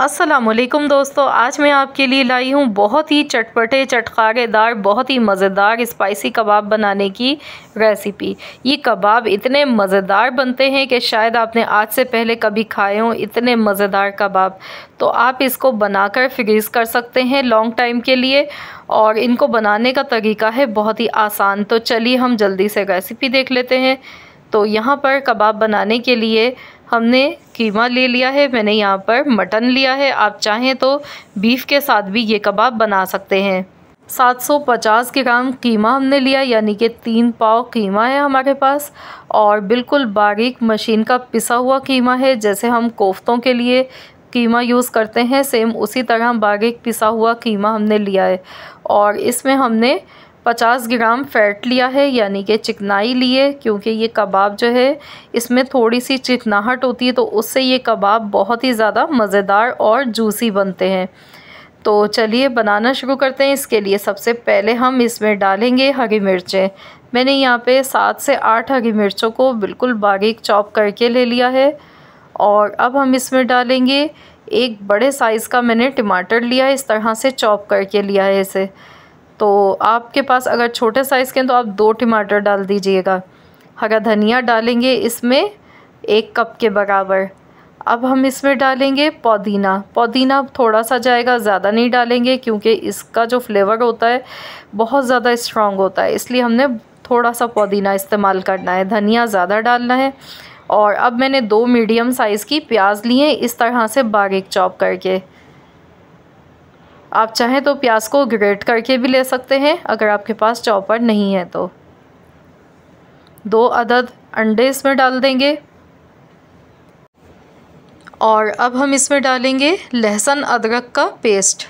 असलम दोस्तों आज मैं आपके लिए लाई हूँ बहुत ही चटपटे चटकारेदार बहुत ही मज़ेदार स्पाइसी कबाब बनाने की रेसिपी ये कबाब इतने मज़ेदार बनते हैं कि शायद आपने आज से पहले कभी खाए हों इतने मज़ेदार कबाब तो आप इसको बनाकर फ्रीज़ कर सकते हैं लॉन्ग टाइम के लिए और इनको बनाने का तरीका है बहुत ही आसान तो चलिए हम जल्दी से रेसिपी देख लेते हैं तो यहाँ पर कबाब बनाने के लिए हमने कीमा ले लिया है मैंने यहाँ पर मटन लिया है आप चाहें तो बीफ के साथ भी ये कबाब बना सकते हैं 750 ग्राम कीमा हमने लिया यानी कि तीन पाव कीमा है हमारे पास और बिल्कुल बारीक मशीन का पिसा हुआ कीमा है जैसे हम कोफ्तों के लिए कीमा यूज़ करते हैं सेम उसी तरह बारीक पिसा हुआ कीमा हमने लिया है और इसमें हमने पचास ग्राम फ़ैट लिया है यानी कि चिकनाई ली है क्योंकि ये कबाब जो है इसमें थोड़ी सी चिकनाहट होती है तो उससे ये कबाब बहुत ही ज़्यादा मज़ेदार और जूसी बनते हैं तो चलिए बनाना शुरू करते हैं इसके लिए सबसे पहले हम इसमें डालेंगे हरी मिर्चें मैंने यहाँ पे सात से आठ हरी मिर्चों को बिल्कुल बारीक चॉप करके ले लिया है और अब हम इसमें डालेंगे एक बड़े साइज़ का मैंने टमाटर लिया है इस तरह से चॉप करके लिया है इसे तो आपके पास अगर छोटे साइज़ के हैं तो आप दो टमाटर डाल दीजिएगा हरा धनिया डालेंगे इसमें एक कप के बराबर अब हम इसमें डालेंगे पुदीना पुदीना थोड़ा सा जाएगा ज़्यादा नहीं डालेंगे क्योंकि इसका जो फ्लेवर होता है बहुत ज़्यादा स्ट्रॉन्ग होता है इसलिए हमने थोड़ा सा पुदीना इस्तेमाल करना है धनिया ज़्यादा डालना है और अब मैंने दो मीडियम साइज़ की प्याज लिए इस तरह से बारीक चॉप करके आप चाहें तो प्याज को ग्रेट करके भी ले सकते हैं अगर आपके पास चॉपर नहीं है तो दो अदद अंडे इसमें डाल देंगे और अब हम इसमें डालेंगे लहसुन अदरक का पेस्ट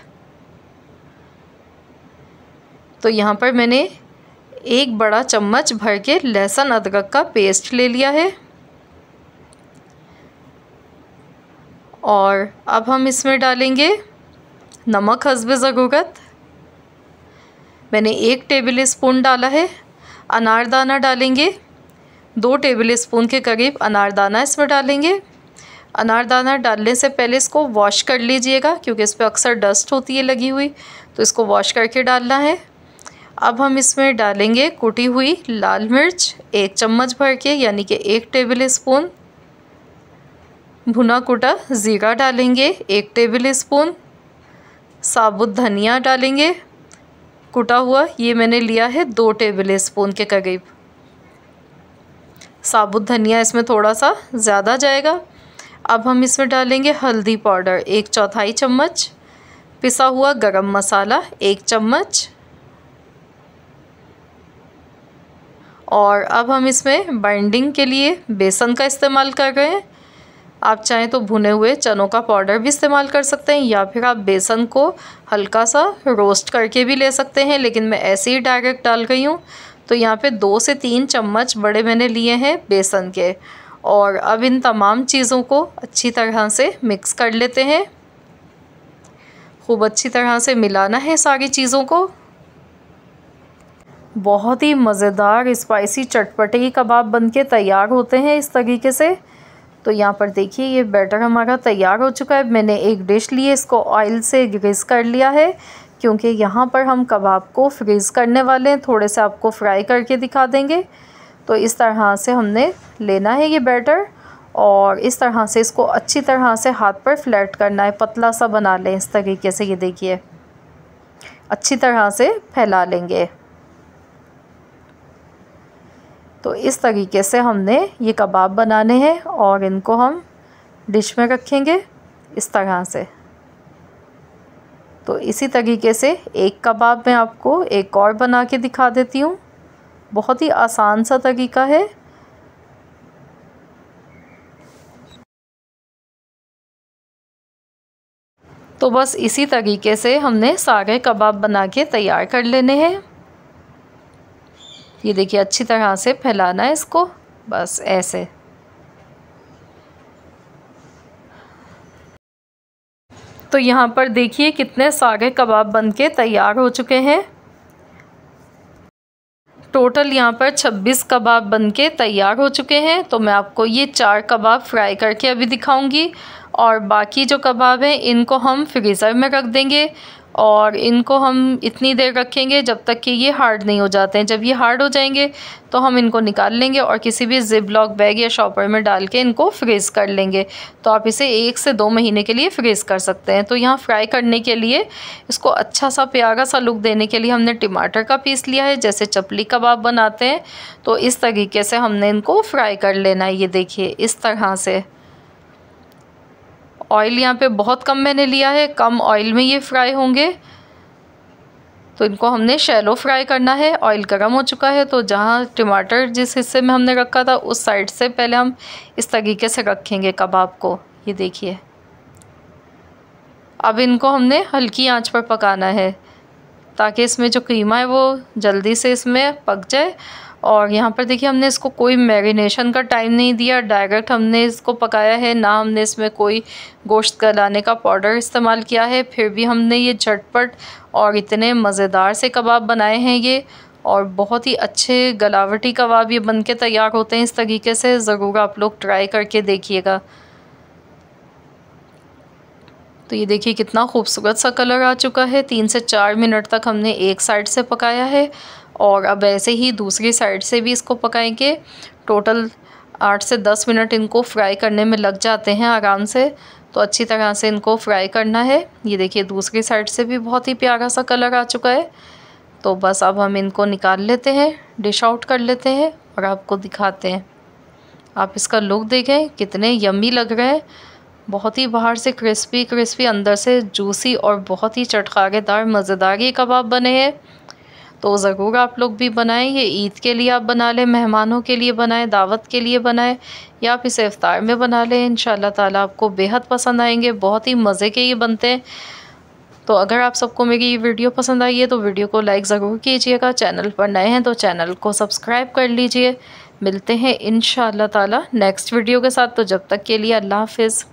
तो यहाँ पर मैंने एक बड़ा चम्मच भर के लहसुन अदरक का पेस्ट ले लिया है और अब हम इसमें डालेंगे नमक हसब ज़रूरत मैंने एक टेबल स्पून डाला है अनारदाना डालेंगे दो टेबल स्पून के करीब अनारदाना इसमें डालेंगे अनारदाना डालने से पहले इसको वॉश कर लीजिएगा क्योंकि इस पर अक्सर डस्ट होती है लगी हुई तो इसको वॉश करके डालना है अब हम इसमें डालेंगे कुटी हुई लाल मिर्च एक चम्मच भर के यानी कि एक टेबल स्पून भुना कुटा ज़ीरा डालेंगे एक टेबल स्पून साबुत धनिया डालेंगे कुटा हुआ ये मैंने लिया है दो टेबल स्पून के करीब साबुत धनिया इसमें थोड़ा सा ज़्यादा जाएगा अब हम इसमें डालेंगे हल्दी पाउडर एक चौथाई चम्मच पिसा हुआ गरम मसाला एक चम्मच और अब हम इसमें बाइंडिंग के लिए बेसन का इस्तेमाल कर रहे हैं आप चाहें तो भुने हुए चनों का पाउडर भी इस्तेमाल कर सकते हैं या फिर आप बेसन को हल्का सा रोस्ट करके भी ले सकते हैं लेकिन मैं ऐसे ही डायरेक्ट डाल गई हूँ तो यहाँ पे दो से तीन चम्मच बड़े मैंने लिए हैं बेसन के और अब इन तमाम चीज़ों को अच्छी तरह से मिक्स कर लेते हैं खूब अच्छी तरह से मिलाना है सारी चीज़ों को बहुत ही मज़ेदार स्पाइसी चटपटे कबाब बनके तैयार होते हैं इस तरीके से तो यहाँ पर देखिए ये बैटर हमारा तैयार हो चुका है मैंने एक डिश ली है इसको ऑयल से ग्रेस कर लिया है क्योंकि यहाँ पर हम कबाब को फ्रीज़ करने वाले हैं थोड़े से आपको फ्राई करके दिखा देंगे तो इस तरह से हमने लेना है ये बैटर और इस तरह से इसको अच्छी तरह से हाथ पर फ्लैट करना है पतला सा बना लें इस तरीके से ये देखिए अच्छी तरह से फैला लेंगे तो इस तरीके से हमने ये कबाब बनाने हैं और इनको हम डिश में रखेंगे इस तरह से तो इसी तरीके से एक कबाब में आपको एक और बना के दिखा देती हूँ बहुत ही आसान सा तरीका है तो बस इसी तरीके से हमने सारे कबाब बना के तैयार कर लेने हैं ये देखिए अच्छी तरह से फैलाना है इसको बस ऐसे तो यहाँ पर देखिए कितने सारे कबाब बनके तैयार हो चुके हैं टोटल यहाँ पर 26 कबाब बनके तैयार हो चुके हैं तो मैं आपको ये चार कबाब फ्राई करके अभी दिखाऊंगी और बाकी जो कबाब हैं इनको हम फ्रीज़र में रख देंगे और इनको हम इतनी देर रखेंगे जब तक कि ये हार्ड नहीं हो जाते हैं जब ये हार्ड हो जाएंगे तो हम इनको निकाल लेंगे और किसी भी जिप लॉक बैग या शॉपर में डाल के इनको फ्रीज़ कर लेंगे तो आप इसे एक से दो महीने के लिए फ्रीज़ कर सकते हैं तो यहाँ फ्राई करने के लिए इसको अच्छा सा प्यारा सा लुक देने के लिए हमने टमाटर का पीस लिया है जैसे चपली कबाब बनाते हैं तो इस तरीके से हमने इनको फ्राई कर लेना है ये देखिए इस तरह से ऑयल यहाँ पे बहुत कम मैंने लिया है कम ऑयल में ये फ्राई होंगे तो इनको हमने शैलो फ्राई करना है ऑयल गर्म हो चुका है तो जहाँ टमाटर जिस हिस्से में हमने रखा था उस साइड से पहले हम इस तरीके से रखेंगे कबाब को ये देखिए अब इनको हमने हल्की आंच पर पकाना है ताकि इसमें जो कीमा है वो जल्दी से इसमें पक जाए और यहाँ पर देखिए हमने इसको कोई मैरिनेशन का टाइम नहीं दिया डायरेक्ट हमने इसको पकाया है ना हमने इसमें कोई गोश्त गलाने का पाउडर इस्तेमाल किया है फिर भी हमने ये झटपट और इतने मज़ेदार से कबाब बनाए हैं ये और बहुत ही अच्छे गलावटी कबाब ये बन के तैयार होते हैं इस तरीके से ज़रूर आप लोग ट्राई करके देखिएगा तो ये देखिए कितना खूबसूरत सा कलर आ चुका है तीन से चार मिनट तक हमने एक साइड से पकाया है और अब ऐसे ही दूसरी साइड से भी इसको पकाएंगे टोटल आठ से दस मिनट इनको फ्राई करने में लग जाते हैं आराम से तो अच्छी तरह से इनको फ्राई करना है ये देखिए दूसरी साइड से भी बहुत ही प्यारा सा कलर आ चुका है तो बस अब हम इनको निकाल लेते हैं डिश आउट कर लेते हैं और आपको दिखाते हैं आप इसका लुक देखें कितने यम्मी लग रहे हैं बहुत ही बाहर से क्रिस्पी क्रिस्पी अंदर से जूसी और बहुत ही चटकारेदार मज़ेदार ये कबाब बने हैं तो ज़रूर आप लोग भी बनाएं ये ईद के लिए आप बना लें मेहमानों के लिए बनाएं दावत के लिए बनाएं या आप इसे इफ़ार में बना लें इन ताला आपको बेहद पसंद आएंगे बहुत ही मज़े के ये बनते हैं तो अगर आप सबको मेरी ये वीडियो पसंद आई है तो वीडियो को लाइक ज़रूर कीजिएगा चैनल पर नए हैं तो चैनल को सब्सक्राइब कर लीजिए मिलते हैं इन ताला नेक्स्ट वीडियो के साथ तो जब तक के लिए अल्लाह हाफिज़